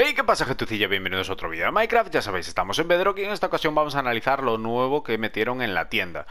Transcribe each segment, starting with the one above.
Hey, ¿qué pasa Gentucilla? Bienvenidos a otro vídeo de Minecraft, ya sabéis, estamos en Bedrock y en esta ocasión vamos a analizar lo nuevo que metieron en la tienda.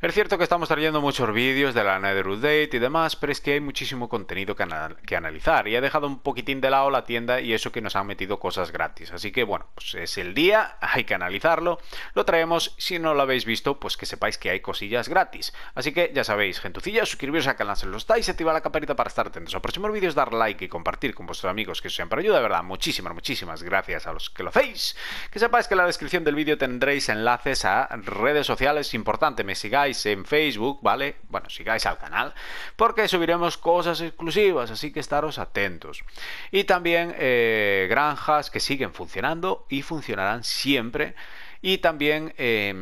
Es cierto que estamos trayendo muchos vídeos de la Nether Update y demás, pero es que hay muchísimo contenido que, analizar y ha dejado un poquitín de lado la tienda y eso que nos han metido cosas gratis. Así que bueno, pues es el día, hay que analizarlo, lo traemos, si no lo habéis visto, pues que sepáis que hay cosillas gratis. Así que ya sabéis, gentucilla, suscribiros al canal si lo estáis, activar la campanita para estar atentos a próximos vídeos, dar like y compartir con vuestros amigos que sean para ayuda, de verdad, muchísimas muchísimas, gracias a los que lo hacéis. Que sepáis que en la descripción del vídeo tendréis enlaces a redes sociales. Importante, me sigáis en Facebook, ¿vale? Bueno, sigáis al canal, porque subiremos cosas exclusivas, así que estaros atentos. Y también eh, granjas que siguen funcionando y funcionarán siempre. Y también... Eh,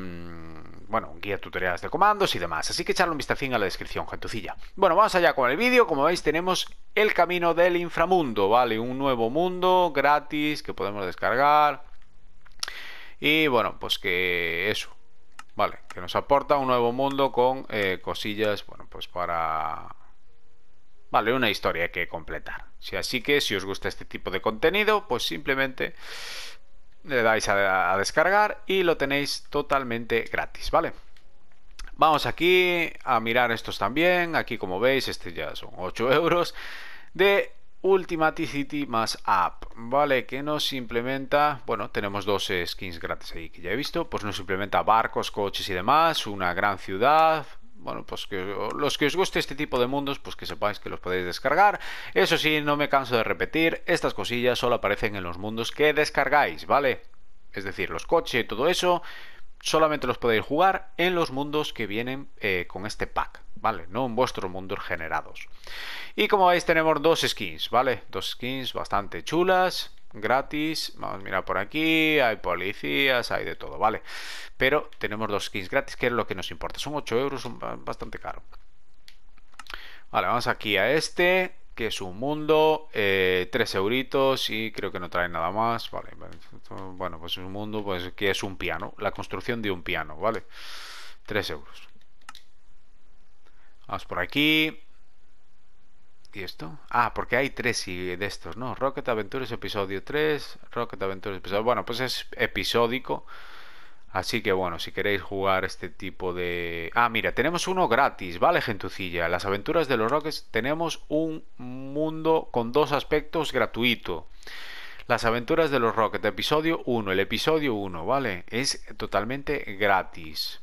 bueno, guía tutoriales de comandos y demás. Así que echarle un vistacín a la descripción, gentucilla. Bueno, vamos allá con el vídeo. Como veis, tenemos el camino del inframundo, ¿vale? Un nuevo mundo gratis que podemos descargar. Y bueno, pues que eso, ¿vale? Que nos aporta un nuevo mundo con eh, cosillas, bueno, pues para... Vale, una historia que completar. así que si os gusta este tipo de contenido, pues simplemente le dais a, descargar y lo tenéis totalmente gratis, ¿vale? Vamos aquí a mirar estos también. Aquí, como veis, este ya son 8 euros de Ultimaticity más app, ¿vale? Que nos implementa, bueno, tenemos dos skins gratis ahí que ya he visto, pues nos implementa barcos, coches y demás, una gran ciudad, bueno, pues que los que os guste este tipo de mundos, pues que sepáis que los podéis descargar. Eso sí, no me canso de repetir, estas cosillas solo aparecen en los mundos que descargáis, ¿vale? Es decir, los coches y todo eso, solamente los podéis jugar en los mundos que vienen eh, con este pack, ¿vale? No en vuestros mundos generados. Y como veis tenemos dos skins, ¿vale? Dos skins bastante chulas gratis. Vamos a mirar por aquí, hay policías, hay de todo, ¿vale? Pero tenemos dos skins gratis, que es lo que nos importa. Son 8 euros, son bastante caro. Vale, vamos aquí a este, que es un mundo, 3 eh, euritos y creo que no trae nada más, vale. Bueno, pues es un mundo, pues que es un piano, la construcción de un piano, ¿vale? 3 euros. Vamos por aquí. ¿Y esto? Ah, porque hay tres de estos, ¿no? Rocket Adventures episodio 3, Rocket Adventures episodio... Bueno, pues es episódico. Así que bueno, si queréis jugar este tipo de... Ah, mira, tenemos uno gratis, ¿vale, gentucilla? Las aventuras de los Rockets tenemos un mundo con dos aspectos gratuito. Las aventuras de los Rockets, episodio 1, el episodio 1, ¿vale? Es totalmente gratis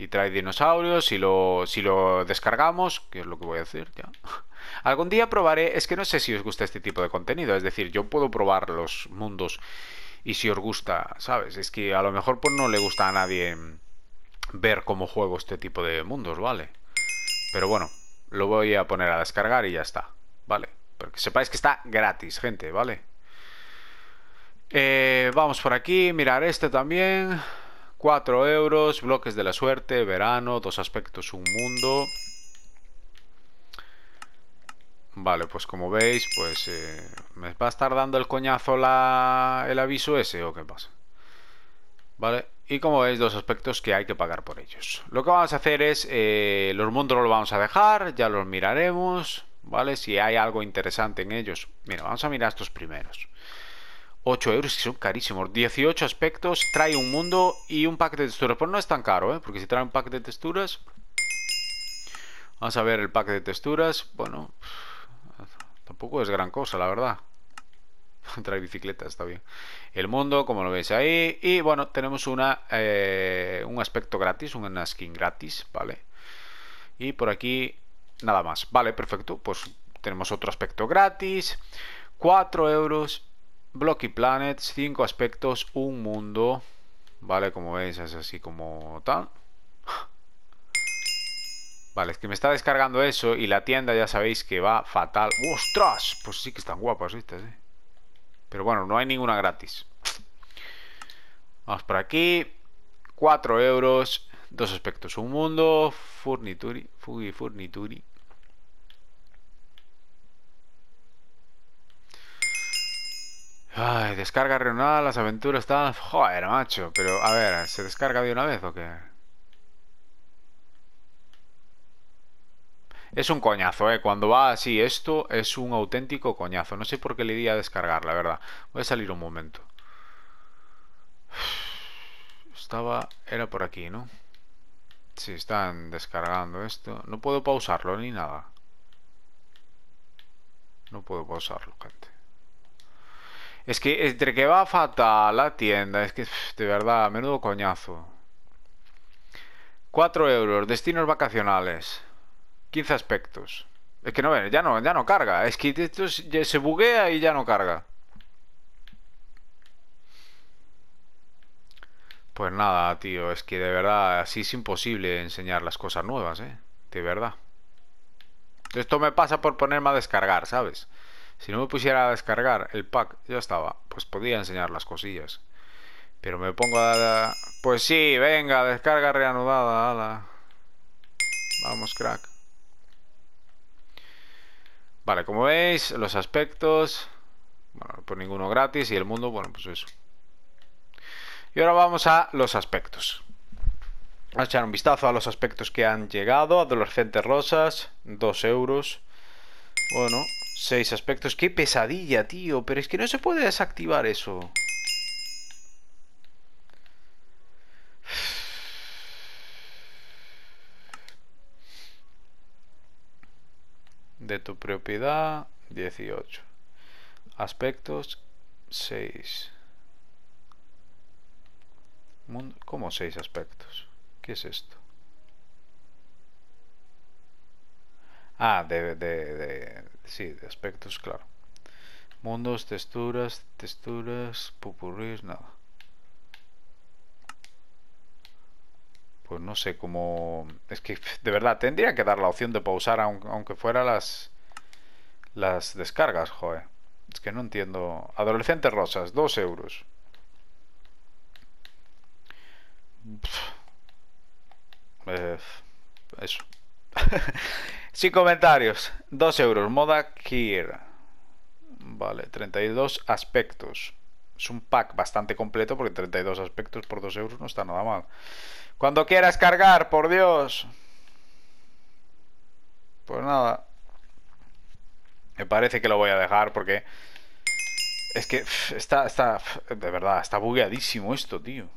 y trae dinosaurios, si lo, si lo descargamos, que es lo que voy a decir ya. Algún día probaré, es que no sé si os gusta este tipo de contenido, es decir, yo puedo probar los mundos y si os gusta, ¿sabes? Es que a lo mejor pues no le gusta a nadie ver cómo juego este tipo de mundos, ¿vale? Pero bueno, lo voy a poner a descargar y ya está, ¿vale? Porque sepáis que está gratis, gente, ¿vale? Eh, vamos por aquí, mirar este también. 4 euros, bloques de la suerte, verano, dos aspectos, un mundo. Vale, pues como veis, pues... Eh, ¿Me va a estar dando el coñazo el aviso ese o qué pasa? Vale, y como veis, dos aspectos que hay que pagar por ellos. Lo que vamos a hacer es... Eh, los mundos los vamos a dejar, ya los miraremos, ¿vale? Si hay algo interesante en ellos. Mira, vamos a mirar estos primeros. 8 euros, que son carísimos. 18 aspectos, trae un mundo y un paquete de texturas. Pero pues no es tan caro, ¿eh? Porque si trae un pack de texturas... Vamos a ver el paquete de texturas. Bueno, tampoco es gran cosa, la verdad. trae bicicleta, está bien. El mundo, como lo veis ahí. Y bueno, tenemos una, eh, un aspecto gratis, una skin gratis, ¿vale? Y por aquí nada más. Vale, perfecto. Pues tenemos otro aspecto gratis. 4 euros Blocky planet 5 aspectos, un mundo. Vale, como veis, es así como tal. Vale, es que me está descargando eso y la tienda ya sabéis que va fatal. ¡Ostras! Pues sí que están guapas estas, ¿eh? Pero bueno, no hay ninguna gratis. Vamos por aquí. 4 euros, dos aspectos, un mundo. Furnituri, Fugi Furnituri. Ay, descarga regional, las aventuras están... Joder, macho, pero a ver, ¿se descarga de una vez o qué? Es un coñazo, ¿eh? Cuando va así esto, es un auténtico coñazo. No sé por qué le di a descargar, la verdad. Voy a salir un momento. Estaba... Era por aquí, ¿no? Si están descargando esto. No puedo pausarlo ni nada. No puedo pausarlo, gente. Es que entre que va fatal la tienda, es que de verdad, menudo coñazo. 4 euros, destinos vacacionales. 15 aspectos. Es que no, ya no, ya no carga. Es que esto se buguea y ya no carga. Pues nada, tío, es que de verdad así es imposible enseñar las cosas nuevas, ¿eh? De verdad. Esto me pasa por ponerme a descargar, ¿sabes? Si no me pusiera a descargar el pack, ya estaba. Pues podía enseñar las cosillas. Pero me pongo a... Pues sí, venga, descarga reanudada, Vamos, crack. Vale, como veis, los aspectos... Bueno, por pues ninguno gratis y el mundo, bueno, pues eso. Y ahora vamos a los aspectos. Vamos a echar un vistazo a los aspectos que han llegado. Adolescentes rosas, 2 euros. Bueno, Seis aspectos. ¡Qué pesadilla, tío! Pero es que no se puede desactivar eso. De tu propiedad, 18. Aspectos, 6. ¿Cómo seis aspectos? ¿Qué es esto? Ah, de sí, de aspectos, claro. Mundos, texturas, texturas, pupurris, nada. Pues no sé cómo... Es que de verdad tendría que dar la opción de pausar aunque fuera las... Las descargas, joder. Es que no entiendo. Adolescentes rosas, 2 euros. Eh, eso. Sin comentarios. 2 euros. Moda Gear. Vale, 32 aspectos. Es un pack bastante completo porque 32 aspectos por 2 euros no está nada mal. Cuando quieras cargar, por Dios. Pues nada. Me parece que lo voy a dejar porque... Es que está, está, de verdad, está bugueadísimo esto, tío.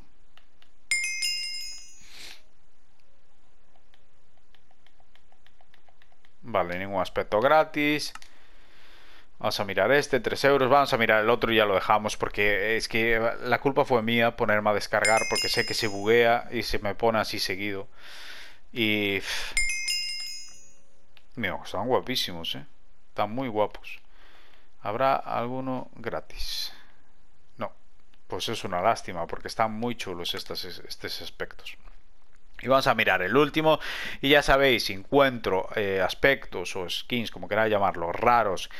Vale, ningún aspecto gratis. Vamos a mirar este, 3 euros. Vamos a mirar el otro y ya lo dejamos porque es que la culpa fue mía ponerme a descargar porque sé que se buguea y se me pone así seguido. Y... Mira, están guapísimos, ¿eh? Están muy guapos. ¿Habrá alguno gratis? No. Pues es una lástima porque están muy chulos estos, estos aspectos. Y vamos a mirar el último. Y ya sabéis, si encuentro eh, aspectos o skins, como queráis llamarlos, raros,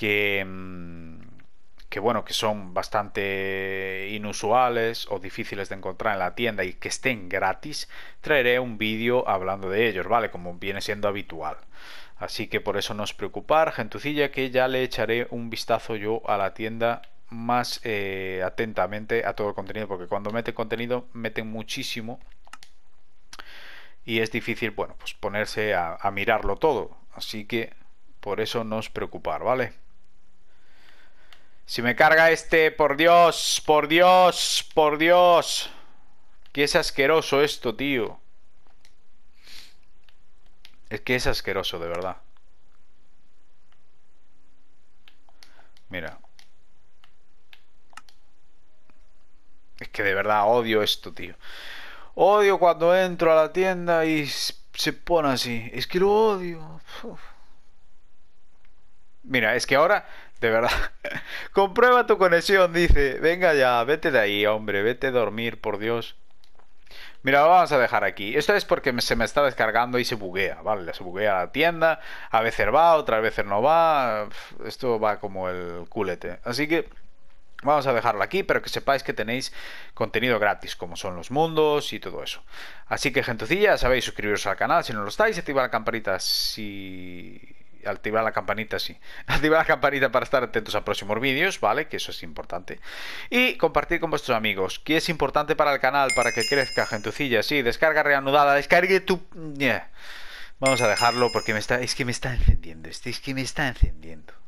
mm, que, bueno, que son bastante inusuales o difíciles de encontrar en la tienda y que estén gratis, traeré un vídeo hablando de ellos, ¿vale? Como viene siendo habitual. Así que por eso no os preocupar, gentucilla, que ya le echaré un vistazo yo a la tienda más eh, atentamente a todo el contenido, porque cuando mete contenido meten muchísimo y es difícil, bueno, pues ponerse a, mirarlo todo. Así que por eso no os preocupar, ¿vale? Si me carga este, por Dios, por Dios, por Dios. Que es asqueroso esto, tío. Es que es asqueroso, de verdad. Mira. Es que de verdad odio esto, tío. Odio cuando entro a la tienda y se pone así. Es que lo odio. Mira, es que ahora, de verdad, comprueba tu conexión, dice. Venga ya, vete de ahí, hombre, vete a dormir, por Dios. Mira, lo vamos a dejar aquí. Esto es porque se me está descargando y se buguea, ¿vale? Se buguea la tienda, a veces va, otras veces no va. Esto va como el culete. Así que Vamos a dejarlo aquí, pero que sepáis que tenéis contenido gratis, como son los mundos y todo eso. Así que, gentucilla, sabéis, suscribiros al canal si no lo estáis, activar la campanita si activar la campanita, sí. Activar la campanita para estar atentos a próximos vídeos, ¿vale? Que eso es importante. Y compartir con vuestros amigos, que es importante para el canal, para que crezca, gentucilla, sí. Descarga reanudada, descargue tu... Vamos a dejarlo porque me está... es que me está encendiendo, este, es que me está encendiendo.